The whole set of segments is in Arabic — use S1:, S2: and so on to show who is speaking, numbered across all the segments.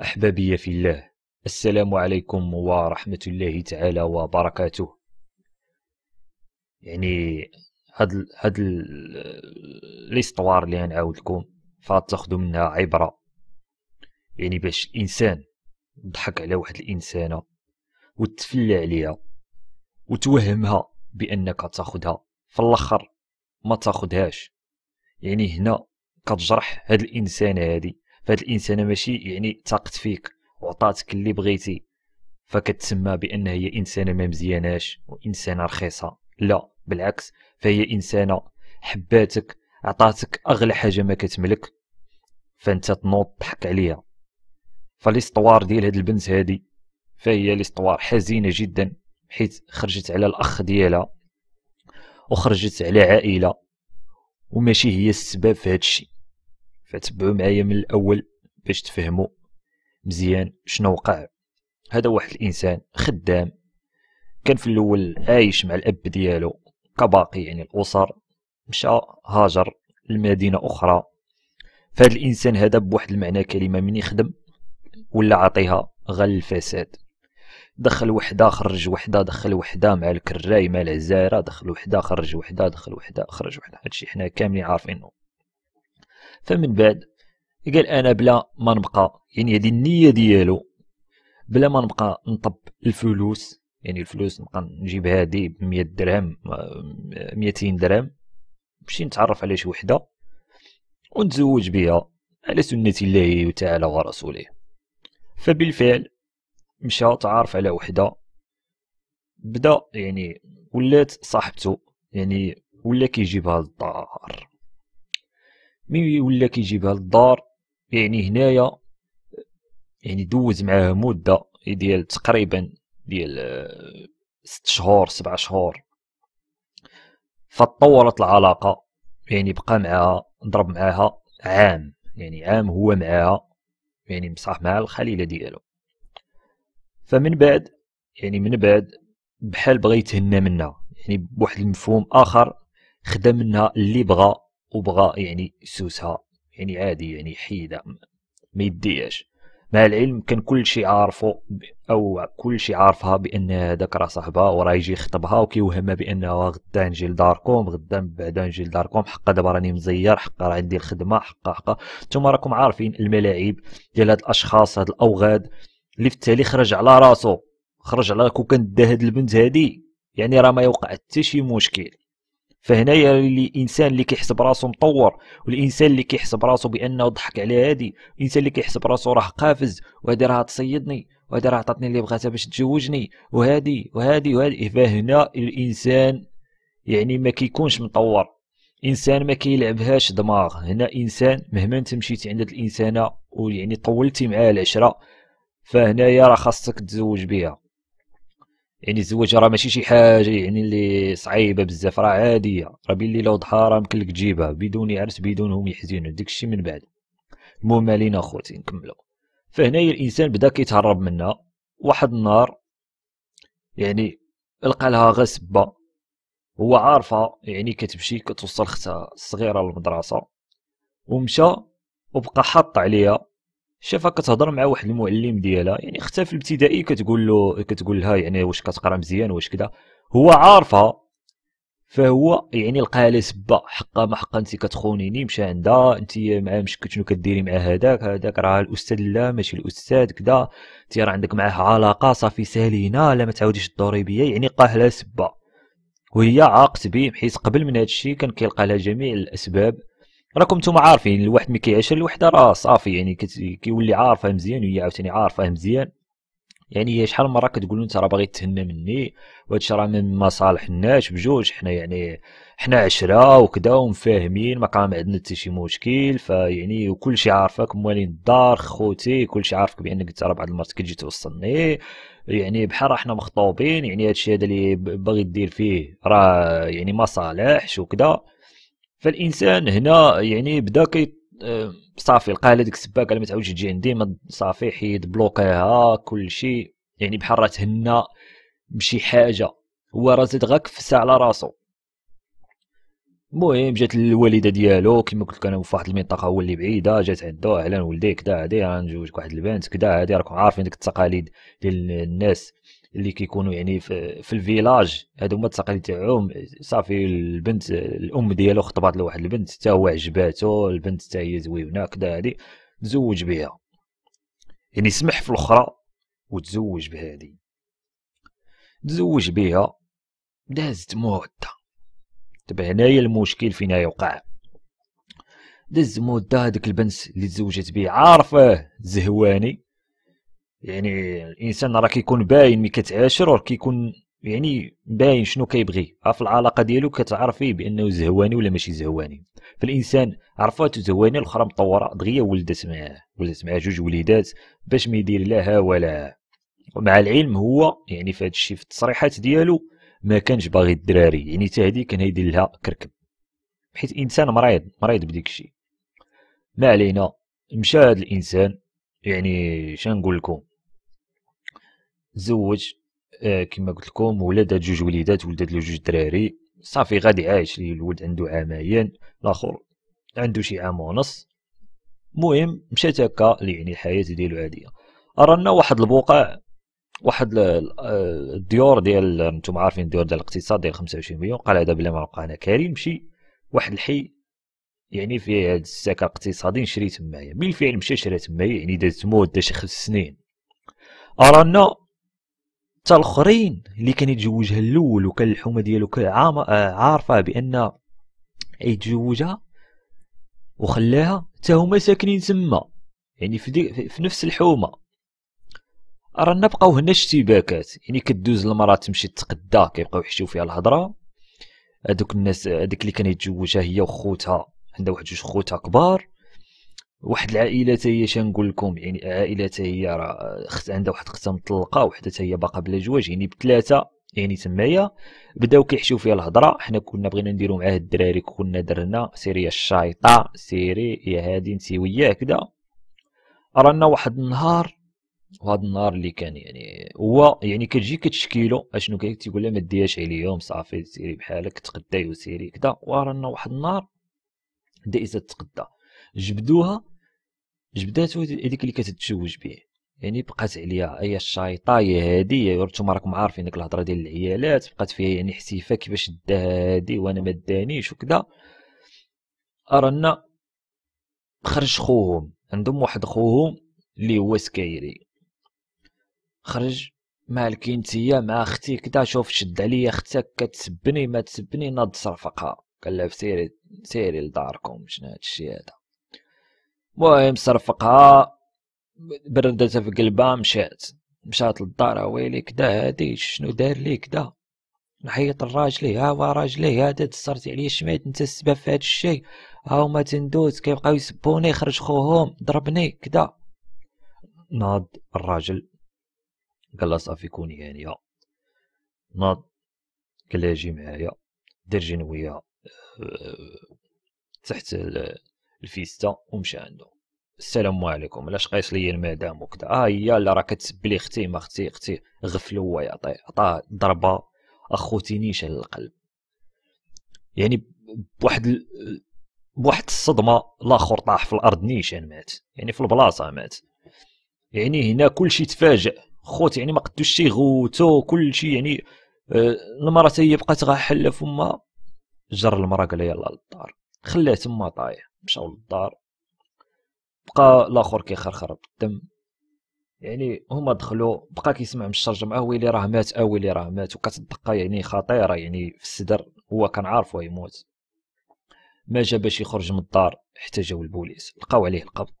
S1: أحبابي في الله السلام عليكم ورحمة الله تعالى وبركاته يعني هاد هاد الاستوار اللي غنعاود لكم فتاخذوا منها عبره يعني باش الانسان ضحك على واحد الانسانه وتفلى عليها وتوهمها بانك تاخذها في الاخر ما تاخذهاش يعني هنا كتجرح هاد الانسانه هادي فهاد الانسانه ماشي يعني تاقت فيك وعطاتك اللي بغيتي فكتسمى بان هي انسانه ما مزياناش وانسانه رخيصه لا بالعكس فهي انسانه حباتك عطاتك اغلى حاجه ما كتملك فانت تنوض تضحك عليها فالاستوار ديال هاد البنت هادي فهي الاستوار حزينه جدا حيت خرجت على الاخ ديالها وخرجت على عائله وماشي هي السبب في هادشي فتبعوا معايا من الاول باش تفهموا مزيان شنو وقع هذا واحد الانسان خدام كان في الاول عايش مع الاب ديالو كباقي يعني الاسر مشى هاجر لمدينه اخرى فهاد الانسان هذا بواحد المعنى كلمه من يخدم ولا عطيها غل الفساد دخل وحده خرج وحده دخل وحده مع الكراي مع العزايره دخل وحده خرج وحده دخل وحده خرج وحده هادشي حنا كاملين عارفينه فمن بعد قال انا بلا ما نبقى يعني هذه النيه ديالو بلا ما نبقى نطب الفلوس يعني الفلوس نبقى نجيب هادي ب 100 درهم 200 آه، درهم نمشي نتعرف على شي وحده ونتزوج بها على سنة الله تعالى ورسوله فبالفعل مشى تعرف على وحده بدا يعني ولات صاحبته يعني ولا كيجيبها للدار مي ولا كيجيبها للدار يعني هنايا يعني دوز معاه مده ديال تقريبا ديال آه، ست شهور سبع شهور فتطورت العلاقه يعني بقى معاها ضرب معاها عام يعني عام هو معاها يعني مصاح مع الخليله ديالو فمن بعد يعني من بعد بحال بغا يتهنى منها يعني بواحد المفهوم اخر خدا منها اللي بغى وبغى يعني يسوسها يعني عادي يعني حيده ما يديهاش مع العلم كان كل شيء عارفه او كل شيء عارفها بان هذاك راه صاحبها وراه يجي يخطبها وكيوهمها بانه غدا نجي لداركم غدا بعدا نجي لداركم حقا دابا راني مزير حقا راه عندي الخدمه حقا حقا نتوما راكم عارفين الملاعب ديال هاد الاشخاص هاد الاوغاد اللي في التالي خرج على راسو خرج على كون كان دا هاد البنت هادي يعني راه ما يوقع حتى شي مشكل فهنايا الانسان اللي كيحسب راسو مطور والانسان اللي كيحسب راسو بانه ضحك على هادي الانسان اللي كيحسب راسو راه قافز وهادي راه تصيدني وهادي راه عطاتني اللي بغاتها باش تزوجني وهادي وهادي وهادي فهنا الانسان يعني ما كيكونش مطور انسان ما كيلعبهاش دماغ هنا انسان مهما انت مشيتي عند الانسانه ويعني طولتي معاه العشره فهنايا راه خاصك تزوج بها يعني الزواج راه ماشي شي حاجه يعني اللي صعيبه بزاف راه عاديه راه بين ليله وضحى راه يمكن تجيبها بدون عرس بدون هم يحزنوا داكشي من بعد المهم علينا خوتي نكملوا فهنايا الانسان بدا كيتهرب منها واحد النهار يعني لقى لها غسبه سبه هو عارفها يعني كتمشي كتوصل اختها الصغيره للمدرسه ومشى وبقى حط عليها شافها كتهضر مع واحد المعلم ديالها يعني اختها في الابتدائي كتقول له كتقول لها يعني واش كتقرا مزيان واش كذا هو عارفها فهو يعني لقاها لها سبه حقا ما حقا انت كتخونيني مشى عندها انت مع مشكل شنو كديري مع هذاك هذاك راه الاستاذ لا ماشي الاستاذ كذا انت راه عندك معاه علاقه صافي سالينا لا ما تعاوديش تدوري بيا يعني لقاها لها سبه وهي عاقت به حيت قبل من هادشي كان كيلقى لها جميع الاسباب راكم نتوما عارفين الواحد ملي كيعيش الوحده راه صافي يعني كيولي عارفه مزيان وهي عاوتاني عارفه مزيان يعني هي شحال مره كتقول انت راه باغي تهنى مني وهادشي راه من ما صالحناش بجوج حنا يعني حنا عشرة وكذا ومفاهمين ما كان عندنا حتى شي مشكل فيعني وكلشي عارفك موالين الدار خوتي كلشي عارفك بانك انت راه بعض المرات كتجي توصلني يعني بحال راه حنا مخطوبين يعني هادشي هذا اللي باغي دير فيه راه يعني ما صالحش وكذا فالانسان هنا يعني بدا كي آه، صافي لقى هذيك السباكه ما تعاودش تجي عندي صافي حيد بلوكيها كل شيء يعني بحال راه تهنى بشي حاجه هو راه زاد غكفس على راسو المهم جات الوالده ديالو كما قلت لك انا في واحد المنطقه هو اللي بعيده جات عندو اهلا ولدي كدا هادي راه غنجوجك واحد البنت كدا هادي راكم عارفين ديك التقاليد ديال الناس اللي كيكونوا يعني في, في الفيلاج هادو هما التقاليد تاعهم صافي البنت الام ديالو خطبات لواحد البنت حتى هو عجباتو البنت حتى هي زويونه كدا هادي تزوج بها يعني سمح في الاخرى وتزوج بهادي تزوج بها دازت مده دابا هنايا المشكل فين يوقع دز مده هذيك البنت اللي تزوجت بيه عارفه زهواني يعني الانسان راه كيكون باين ملي كتعاشر كيكون يعني باين شنو كيبغي في العلاقه ديالو كتعرف فيه بانه زهواني ولا ماشي زهواني فالانسان عرفاتو زهواني الاخرى مطوره دغيا ولدت معاه ولدت معاه جوج وليدات باش ما يدير لها ولا ومع العلم هو يعني في هذا الشيء في التصريحات ديالو ما كانش باغي الدراري يعني حتى هذه كان هيدير لها كركب حيت الانسان مريض مريض بديك الشيء ما علينا مشى هذا الانسان يعني شنو نقول لكم تزوج آه، كما قلت لكم ولادات جوج وليدات ولدات له جوج دراري صافي غادي عايش لي الولد عنده عامين الاخر عنده شي عام ونص المهم مشات هكا يعني الحياه ديالو عاديه رانا واحد البقع واحد آه، الديور ديال نتوما عارفين الديور ديال الاقتصاد ديال 25 مليون قال هذا بلا ما بقى انا كريم مشي واحد الحي يعني في هاد السكن الاقتصادي نشري تمايا بالفعل مشى شرا تمايا يعني دازت مده شي خمس سنين رانا حتى الاخرين اللي كان يتزوجها الاول وكان الحومه ديالو آه، عارفه بان يتزوجها وخلاها حتى هما ساكنين تما يعني في, في نفس الحومه رانا بقاو هنا اشتباكات يعني كدوز المراه تمشي تتقدا كيبقاو يحشيو فيها الهضره هذوك الناس هذيك اللي كان يتزوجها هي وخوتها عندها واحد جوج خوتها كبار واحد العائله تاهي هي شنقول لكم يعني عائله تاهي هي راه آه، عندها واحد اختها مطلقه وحده تاهي هي باقا بلا جواج يعني بثلاثه يعني تمايا بداو كيحشوا فيها الهضره حنا كنا بغينا نديرو معاه الدراري كنا درنا سيري يا الشايطه سيري يا هادي نسي وياه كدا رانا واحد النهار وهذا النهار اللي كان يعني هو يعني كتجي كتشكيلو اشنو كاين تيقول لها ما دياش عليهم صافي سيري بحالك تقداي وسيري كدا ورانا واحد النهار دائزه تقدا جبدوها جبداتو هذيك اللي كتتزوج به يعني بقات عليا اي الشيطاي هادي ما راكم عارفين ديك الهضره ديال العيالات بقات فيها يعني حسيفه كيفاش داها هادي وانا ما دانيش وكذا ارنا خرج خوهم عندهم واحد خوهم اللي هو سكايري خرج مالك انتيا مع اختي كدا شوف شد عليا اختك كتسبني ما تسبني ناض صرفقها قال لها سيري سيري لداركم شنو هادشي هذا المهم صرفقها بردتها في قلبها مشات مشات للدار ويلي كدا هادي شنو دار لي كدا نحيط الراجلي ها هو راجلي هذا تصرتي عليا شميت انت السبب في هاد الشيء ها هما تندوز كيبقاو يسبوني خرج خوهم ضربني كدا ناض الراجل قال لها صافي كوني هانية ناض قال لها جي معايا دير جنوية أه، تحت الفيستا ومشى عنده السلام عليكم علاش قيس لي المدام وكدا اه لا راه كتسب لي اختي ما اختي اختي غفل هو يعطي عطاه ضربه اخوتي نيشان للقلب يعني بواحد بواحد الصدمه الاخر طاح في الارض نيشان مات يعني في البلاصه مات يعني هنا كلشي تفاجئ خوت يعني ما قدوش كل كلشي يعني آه، المراه هي بقات غا حله فما جر المراه قال يلا للدار خلاه تما طايح مشاو للدار بقى الاخر كيخرخر بالدم يعني هما دخلوا بقى كيسمع من الشرجم اه ويلي راه مات اه ويلي راه مات وكتدق يعني خطيره يعني في الصدر هو كان عارفو يموت ما جا باش يخرج من الدار حتى جاو البوليس لقاو عليه القبض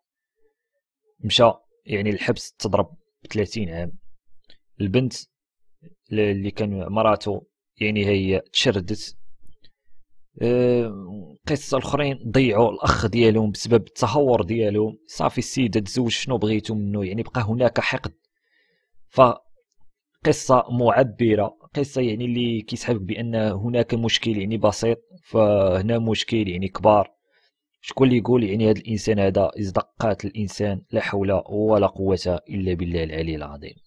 S1: مشى يعني الحبس تضرب ب 30 عام البنت اللي كان مراتو يعني هي تشردت آه، قصه الاخرين ضيعوا الاخ ديالهم بسبب التهور ديالهم صافي السيده تزوج شنو بغيتو منه يعني بقى هناك حقد ف قصه معبره قصه يعني اللي كيسحبك بان هناك مشكل يعني بسيط فهنا مشكل يعني كبار شكون اللي يقول يعني هذا الانسان هذا ازدقات الانسان لا حول ولا قوه الا بالله العلي العظيم